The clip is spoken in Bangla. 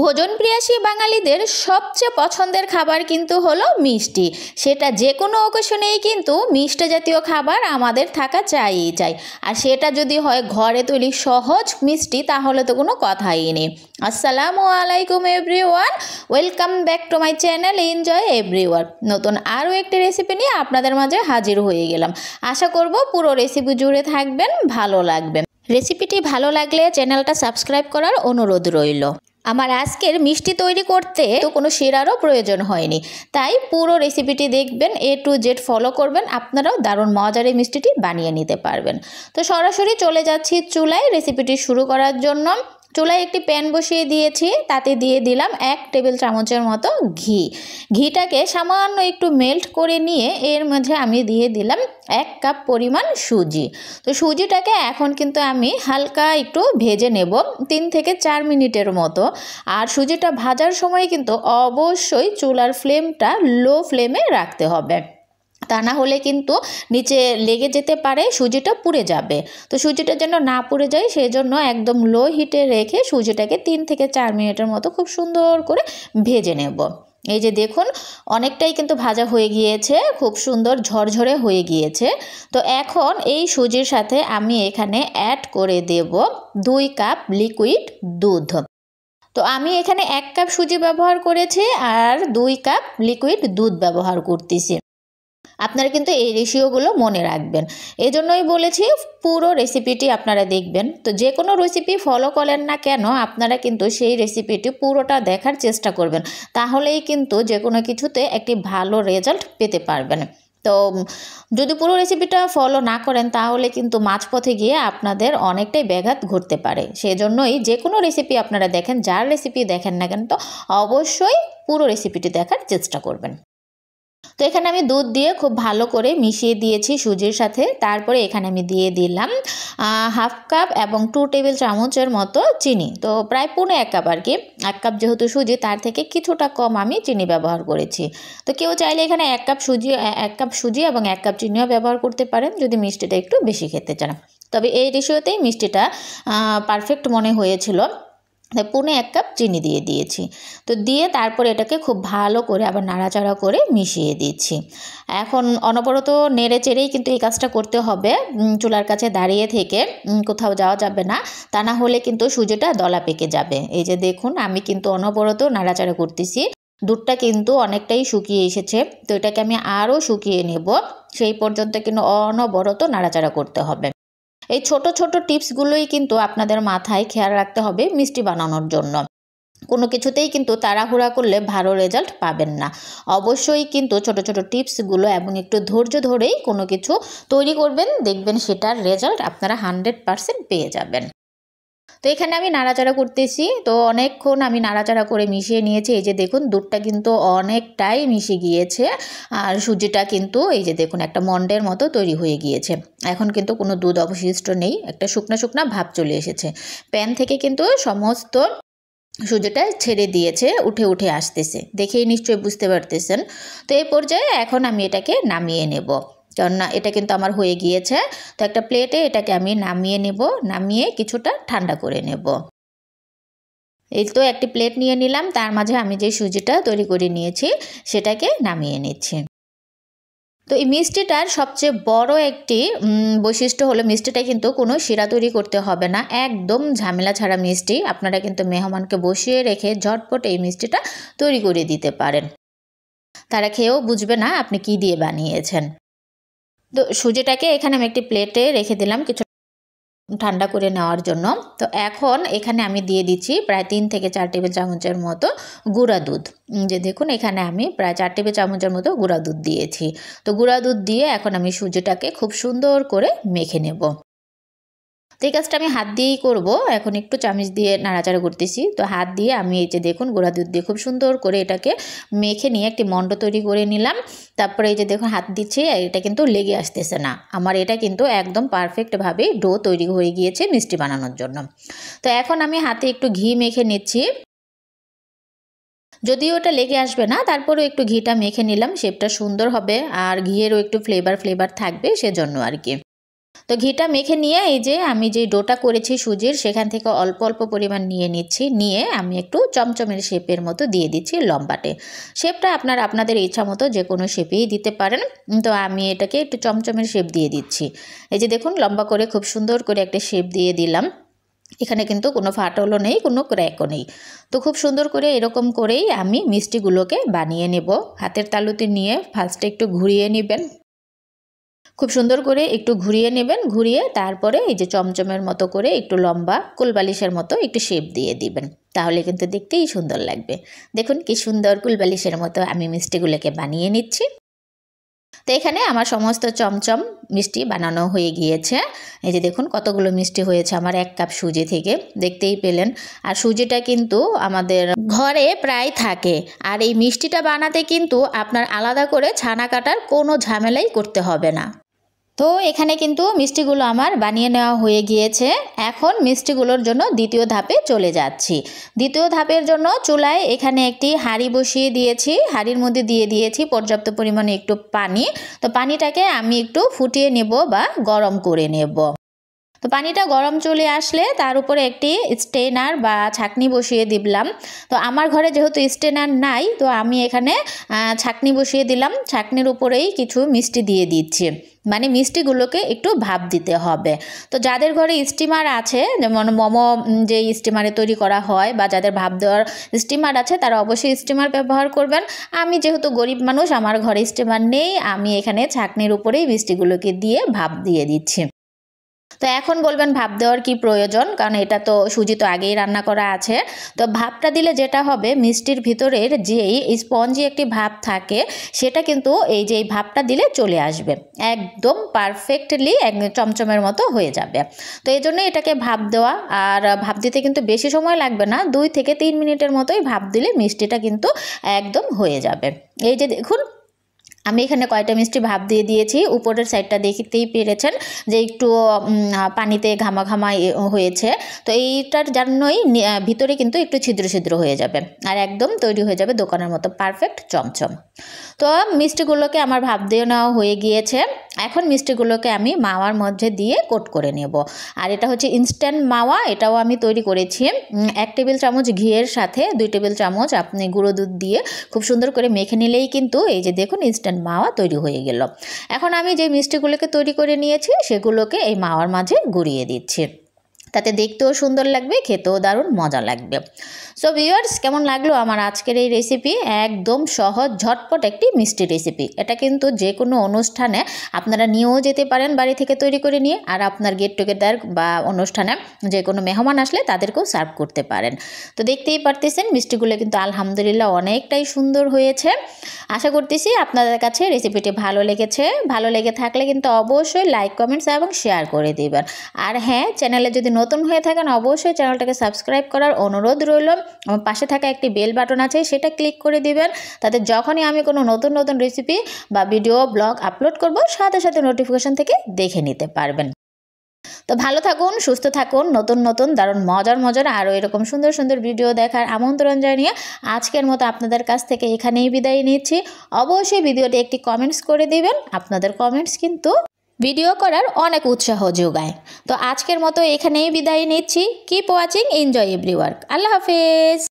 ভোজন প্রিয়াসী বাঙালিদের সবচেয়ে পছন্দের খাবার কিন্তু হলো মিষ্টি সেটা যে কোনো অকেশনেই কিন্তু মিষ্টি জাতীয় খাবার আমাদের থাকা চাইই চাই আর সেটা যদি হয় ঘরে তৈরি সহজ মিষ্টি তাহলে তো কোনো কথাই নেই আসসালামু আলাইকুম everyone welcome back to my channel enjoy everywhere নতুন আরও একটি রেসিপি নিয়ে আপনাদের মাঝে হাজির হয়ে গেলাম আশা করব পুরো রেসিপি জুড়ে থাকবেন ভালো লাগবে রেসিপিটি ভালো লাগলে চ্যানেলটা সাবস্ক্রাইব করার অনুরোধ রইল আমার আজকের মিষ্টি তৈরি করতে তো কোনো শিরারও প্রয়োজন হয়নি তাই পুরো রেসিপিটি দেখবেন এ টু জেড ফলো করবেন আপনারাও দারুণ মজার এই মিষ্টিটি বানিয়ে নিতে পারবেন তো সরাসরি চলে যাচ্ছি চুলায় রেসিপিটি শুরু করার জন্য চুলায় একটি প্যান বসিয়ে দিয়েছি তাতে দিয়ে দিলাম এক টেবিল চামচের মতো ঘি ঘিটাকে সামান্য একটু মেল্ট করে নিয়ে এর মধ্যে আমি দিয়ে দিলাম এক কাপ পরিমাণ সুজি তো সুজিটাকে এখন কিন্তু আমি হালকা একটু ভেজে নেব তিন থেকে চার মিনিটের মতো আর সুজিটা ভাজার সময় কিন্তু অবশ্যই চুলার ফ্লেমটা লো ফ্লেমে রাখতে হবে তা না হলে কিন্তু নিচে লেগে যেতে পারে সুজিটা পুড়ে যাবে তো সুজিটা যেন না পুড়ে যায় সেই জন্য একদম লো হিটে রেখে সুজিটাকে তিন থেকে চার মিনিটের মতো খুব সুন্দর করে ভেজে নেব এই যে দেখুন অনেকটাই কিন্তু ভাজা হয়ে গিয়েছে খুব সুন্দর ঝরঝরে হয়ে গিয়েছে তো এখন এই সুজির সাথে আমি এখানে অ্যাড করে দেব দুই কাপ লিকুইড দুধ তো আমি এখানে এক কাপ সুজি ব্যবহার করেছি আর দুই কাপ লিকুইড দুধ ব্যবহার করতেছি আপনারা কিন্তু এই রেশিওগুলো মনে রাখবেন এজন্যই বলেছি পুরো রেসিপিটি আপনারা দেখবেন তো যে কোনো রেসিপি ফলো করেন না কেন আপনারা কিন্তু সেই রেসিপিটি পুরোটা দেখার চেষ্টা করবেন তাহলেই কিন্তু যে কোনো কিছুতে একটি ভালো রেজাল্ট পেতে পারবেন তো যদি পুরো রেসিপিটা ফলো না করেন তাহলে কিন্তু মাঝপথে গিয়ে আপনাদের অনেকটাই ব্যাঘাত ঘটতে পারে সেজন্যই যে কোনো রেসিপি আপনারা দেখেন যার রেসিপি দেখেন না কেন তো অবশ্যই পুরো রেসিপিটি দেখার চেষ্টা করবেন তো এখানে আমি দুধ দিয়ে খুব ভালো করে মিশিয়ে দিয়েছি সুজির সাথে তারপরে এখানে আমি দিয়ে দিলাম হাফ কাপ এবং টু টেবিল চামচের মতো চিনি তো প্রায় পুনে এক কাপ আর কি এক কাপ যেহেতু সুজি তার থেকে কিছুটা কম আমি চিনি ব্যবহার করেছি তো কেউ চাইলে এখানে এক কাপ সুজি এক কাপ সুজি এবং এক কাপ চিনিও ব্যবহার করতে পারেন যদি মিষ্টিটা একটু বেশি খেতে চান তবে এই রেশিওতেই মিষ্টিটা পারফেক্ট মনে হয়েছিল পুনে এক কাপ চিনি দিয়ে দিয়েছি তো দিয়ে তারপরে এটাকে খুব ভালো করে আবার নাড়াচাড়া করে মিশিয়ে দিচ্ছি এখন অনবরত নেড়ে চেড়েই কিন্তু এই কাজটা করতে হবে চুলার কাছে দাঁড়িয়ে থেকে কোথাও যাওয়া যাবে না তা না হলে কিন্তু সুজিটা দলা পেকে যাবে এই যে দেখুন আমি কিন্তু অনবরত নাড়াচাড়া করতেছি দুধটা কিন্তু অনেকটাই শুকিয়ে এসেছে তো এটাকে আমি আরও শুকিয়ে নেব সেই পর্যন্ত কিন্তু অনবরত নাড়াচাড়া করতে হবে এই ছোট ছোট টিপসগুলোই কিন্তু আপনাদের মাথায় খেয়াল রাখতে হবে মিষ্টি বানানোর জন্য কোনো কিছুতেই কিন্তু তাড়াহুড়া করলে ভালো রেজাল্ট পাবেন না অবশ্যই কিন্তু ছোট ছোট টিপসগুলো এবং একটু ধৈর্য ধরেই কোনো কিছু তৈরি করবেন দেখবেন সেটার রেজাল্ট আপনারা হানড্রেড পেয়ে যাবেন তো এখানে আমি নাড়াচাড়া করতেছি তো অনেকক্ষণ আমি নাড়াচাড়া করে মিশিয়ে নিয়েছি এই যে দেখুন দুধটা কিন্তু অনেকটাই মিশে গিয়েছে আর সুজিটা কিন্তু এই যে দেখুন একটা মন্ডের মতো তৈরি হয়ে গিয়েছে এখন কিন্তু কোনো দুধ অবশিষ্ট নেই একটা শুকনা শুকনা ভাব চলে এসেছে প্যান থেকে কিন্তু সমস্ত সুজিটা ছেড়ে দিয়েছে উঠে উঠে আসতেছে দেখেই নিশ্চয়ই বুঝতে পারতেছেন তো এই পর্যায়ে এখন আমি এটাকে নামিয়ে নেব কেননা এটা কিন্তু আমার হয়ে গিয়েছে তো একটা প্লেটে এটাকে আমি নামিয়ে নেব নামিয়ে কিছুটা ঠান্ডা করে নেব এই তো একটি প্লেট নিয়ে নিলাম তার মাঝে আমি যে সুজিটা তৈরি করে নিয়েছি সেটাকে নামিয়ে নিচ্ছি তো এই মিষ্টিটার সবচেয়ে বড় একটি বৈশিষ্ট্য হলো মিষ্টিটা কিন্তু কোনো শিরা তৈরি করতে হবে না একদম ঝামেলা ছাড়া মিষ্টি আপনারা কিন্তু মেহমানকে বসিয়ে রেখে ঝটপট এই মিষ্টিটা তৈরি করে দিতে পারেন তারা খেয়েও বুঝবে না আপনি কি দিয়ে বানিয়েছেন তো সুজিটাকে এখানে আমি একটি প্লেটে রেখে দিলাম কিছু ঠান্ডা করে নেওয়ার জন্য তো এখন এখানে আমি দিয়ে দিচ্ছি প্রায় তিন থেকে চার টেবিল চামচের মতো গুঁড়া দুধ যে দেখুন এখানে আমি প্রায় চার টেবিল চামচের মতো গুঁড়া দুধ দিয়েছি তো গুঁড়া দুধ দিয়ে এখন আমি সুজিটাকে খুব সুন্দর করে মেখে নেব তো এই কাজটা আমি হাত দিয়েই করব এখন একটু চামিচ দিয়ে নাড়াচাড়া করতেছি তো হাত দিয়ে আমি এই যে দেখুন গোড়া দুধ দিয়ে খুব সুন্দর করে এটাকে মেখে নিয়ে একটি মণ্ড তৈরি করে নিলাম তারপরে এই যে দেখুন হাত দিচ্ছি এটা কিন্তু লেগে আসতেছে না আমার এটা কিন্তু একদম পারফেক্টভাবে ডো তৈরি হয়ে গিয়েছে মিষ্টি বানানোর জন্য তো এখন আমি হাতে একটু ঘি মেখে নিচ্ছি যদিও ওটা লেগে আসবে না তারপরেও একটু ঘিটা মেখে নিলাম শেপটা সুন্দর হবে আর ঘিয়েরও একটু ফ্লেভার ফ্লেভার থাকবে সেজন্য আর কি তো ঘিটা মেখে নিয়ে এই যে আমি যে ডোটা করেছি সুজির সেখান থেকে অল্প অল্প পরিমাণ নিয়ে নিচ্ছি নিয়ে আমি একটু চমচমের শেপের মতো দিয়ে দিচ্ছি লম্বাটে শেপটা আপনার আপনাদের ইচ্ছা মতো যে কোনো শেপেই দিতে পারেন তো আমি এটাকে একটু চমচমের শেপ দিয়ে দিচ্ছি এই যে দেখুন লম্বা করে খুব সুন্দর করে একটা শেপ দিয়ে দিলাম এখানে কিন্তু কোনো ফাটলও নেই কোনো ক্র্যাকও নেই তো খুব সুন্দর করে এরকম করেই আমি মিষ্টিগুলোকে বানিয়ে নেব হাতের তালুতে নিয়ে ফার্স্টে একটু ঘুরিয়ে নেবেন খুব সুন্দর করে একটু ঘুরিয়ে নেবেন ঘুরিয়ে তারপরে এই যে চমচমের মতো করে একটু লম্বা কুলবালিশের মতো একটু শেপ দিয়ে দিবেন তাহলে কিন্তু দেখতেই সুন্দর লাগবে দেখুন কি সুন্দর কুলবালিশের মতো আমি মিষ্টিগুলোকে বানিয়ে নিচ্ছি তো এখানে আমার সমস্ত চমচম মিষ্টি বানানো হয়ে গিয়েছে এই যে দেখুন কতগুলো মিষ্টি হয়েছে আমার এক কাপ সুজি থেকে দেখতেই পেলেন আর সুজিটা কিন্তু আমাদের ঘরে প্রায় থাকে আর এই মিষ্টিটা বানাতে কিন্তু আপনার আলাদা করে ছানা কাটার কোনো ঝামেলাই করতে হবে না তো এখানে কিন্তু মিষ্টিগুলো আমার বানিয়ে নেওয়া হয়ে গিয়েছে এখন মিষ্টিগুলোর জন্য দ্বিতীয় ধাপে চলে যাচ্ছি দ্বিতীয় ধাপের জন্য চুলায় এখানে একটি হাঁড়ি বসিয়ে দিয়েছি হাঁড়ির মধ্যে দিয়ে দিয়েছি পর্যাপ্ত পরিমাণে একটু পানি তো পানিটাকে আমি একটু ফুটিয়ে নেব বা গরম করে নেব তো পানিটা গরম চলে আসলে তার উপরে একটি স্টেনার বা ছাকনি বসিয়ে দিলাম তো আমার ঘরে যেহেতু স্টেনার নাই তো আমি এখানে ছাকনি বসিয়ে দিলাম ছাকনির উপরেই কিছু মিষ্টি দিয়ে দিচ্ছি মানে মিষ্টিগুলোকে একটু ভাব দিতে হবে তো যাদের ঘরে স্টিমার আছে যেমন মোমো যে স্টিমারে তৈরি করা হয় বা যাদের ভাব দেওয়ার স্টিমার আছে তারা অবশ্যই স্টিমার ব্যবহার করবেন আমি যেহেতু গরিব মানুষ আমার ঘরে স্টিমার নেই আমি এখানে ছাকনির উপরেই মিষ্টিগুলোকে দিয়ে ভাব দিয়ে দিচ্ছি তো এখন বলবেন ভাপ দেওয়ার কি প্রয়োজন কারণ এটা তো সুজি তো আগেই রান্না করা আছে তো ভাপটা দিলে যেটা হবে মিষ্টির ভিতরের যেই স্পঞ্জি একটি ভাপ থাকে সেটা কিন্তু এই যে ভাপটা দিলে চলে আসবে একদম পারফেক্টলি এক চমচমের মতো হয়ে যাবে তো এই জন্য এটাকে ভাপ দেওয়া আর ভাপ দিতে কিন্তু বেশি সময় লাগবে না দুই থেকে তিন মিনিটের মতোই ভাপ দিলে মিষ্টিটা কিন্তু একদম হয়ে যাবে এই যে দেখুন আমি এখানে কয়টা মিষ্টি ভাব দিয়ে দিয়েছি উপরের সাইডটা দেখতেই পেরেছেন যে একটু পানিতে ঘামা ঘামা হয়েছে তো এইটার জন্যই ভিতরে কিন্তু একটু ছিদ্র ছিদ্র হয়ে যাবে আর একদম তৈরি হয়ে যাবে দোকানের মতো পারফেক্ট চমচম তো মিষ্টিগুলোকে আমার ভাব দিয়ে নেওয়া হয়ে গিয়েছে এখন মিষ্টিগুলোকে আমি মাওয়ার মধ্যে দিয়ে কোট করে নেব আর এটা হচ্ছে ইনস্ট্যান্ট মাওয়া এটাও আমি তৈরি করেছি এক টেবিল চামচ ঘিয়ের সাথে দুই টেবিল চামচ আপনি গুঁড়ো দুধ দিয়ে খুব সুন্দর করে মেখে নিলেই কিন্তু এই যে দেখুন ইনস্ট্যান্ট গোল্ডেন মাওয়া তৈরি হয়ে গেল এখন আমি যে মিষ্টিগুলোকে তৈরি করে নিয়েছি সেগুলোকে এই মাওয়ার মাঝে গুঁড়িয়ে দিচ্ছি তাতে দেখতেও সুন্দর লাগবে খেতেও দারুণ মজা লাগবে সো ভিউয়ার্স কেমন লাগলো আমার আজকের এই রেসিপি একদম সহজ ঝটপট একটি মিষ্টি রেসিপি এটা কিন্তু যে কোনো অনুষ্ঠানে আপনারা নিয়েও যেতে পারেন বাড়ি থেকে তৈরি করে নিয়ে আর আপনার গেট টুগেদার বা অনুষ্ঠানে যে কোনো মেহমান আসলে তাদেরকেও সার্ভ করতে পারেন তো দেখতেই পারতেছেন মিষ্টিগুলো কিন্তু আলহামদুলিল্লাহ অনেকটাই সুন্দর হয়েছে আশা করতেছি আপনাদের কাছে রেসিপিটি ভালো লেগেছে ভালো লেগে থাকলে কিন্তু অবশ্যই লাইক কমেন্টস এবং শেয়ার করে দেবেন আর হ্যাঁ চ্যানেলে যদি নতুন হয়ে থাকেন অবশ্যই চ্যানেলটাকে সাবস্ক্রাইব করার অনুরোধ রইল আমার পাশে থাকা একটি বেল বাটন আছে সেটা ক্লিক করে দিবেন তাতে যখনই আমি কোনো নতুন নতুন রেসিপি বা ভিডিও ব্লগ আপলোড করব সাথে সাথে নোটিফিকেশন থেকে দেখে নিতে পারবেন তো ভালো থাকুন সুস্থ থাকুন নতুন নতুন দারুণ মজার মজার আরও এরকম সুন্দর সুন্দর ভিডিও দেখার আমন্ত্রণ জানিয়ে আজকের মতো আপনাদের কাছ থেকে এখানেই বিদায় নিচ্ছি অবশ্যই ভিডিওটি একটি কমেন্টস করে দিবেন আপনাদের কমেন্টস কিন্তু ভিডিও করার অনেক উৎসাহ যোগায় তো আজকের মতো এখানেই বিদায় নিচ্ছি keep watching enjoy every work আল্লাহ হাফেজ